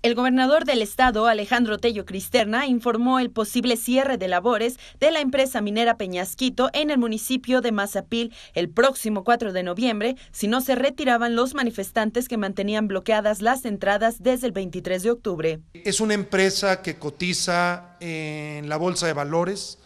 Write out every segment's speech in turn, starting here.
El gobernador del estado, Alejandro Tello Cristerna, informó el posible cierre de labores de la empresa minera Peñasquito en el municipio de Mazapil el próximo 4 de noviembre si no se retiraban los manifestantes que mantenían bloqueadas las entradas desde el 23 de octubre. Es una empresa que cotiza en la Bolsa de Valores,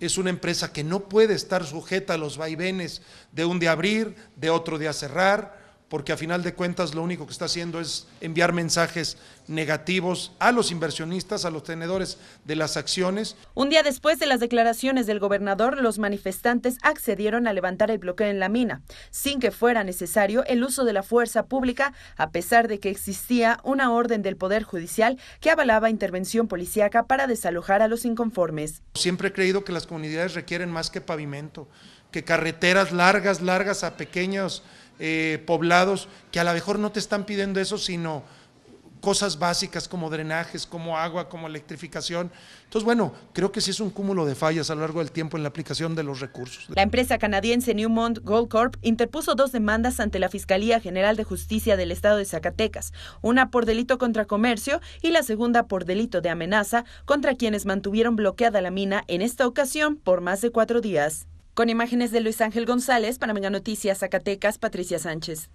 es una empresa que no puede estar sujeta a los vaivenes de un día abrir, de otro día cerrar porque a final de cuentas lo único que está haciendo es enviar mensajes negativos a los inversionistas, a los tenedores de las acciones. Un día después de las declaraciones del gobernador, los manifestantes accedieron a levantar el bloqueo en la mina, sin que fuera necesario el uso de la fuerza pública, a pesar de que existía una orden del Poder Judicial que avalaba intervención policíaca para desalojar a los inconformes. Siempre he creído que las comunidades requieren más que pavimento, que carreteras largas, largas a pequeños eh, poblados que a lo mejor no te están pidiendo eso, sino cosas básicas como drenajes, como agua, como electrificación. Entonces, bueno, creo que sí es un cúmulo de fallas a lo largo del tiempo en la aplicación de los recursos. La empresa canadiense Newmont Gold Corp interpuso dos demandas ante la Fiscalía General de Justicia del Estado de Zacatecas, una por delito contra comercio y la segunda por delito de amenaza contra quienes mantuvieron bloqueada la mina en esta ocasión por más de cuatro días. Con imágenes de Luis Ángel González, para Mega Noticias Zacatecas, Patricia Sánchez.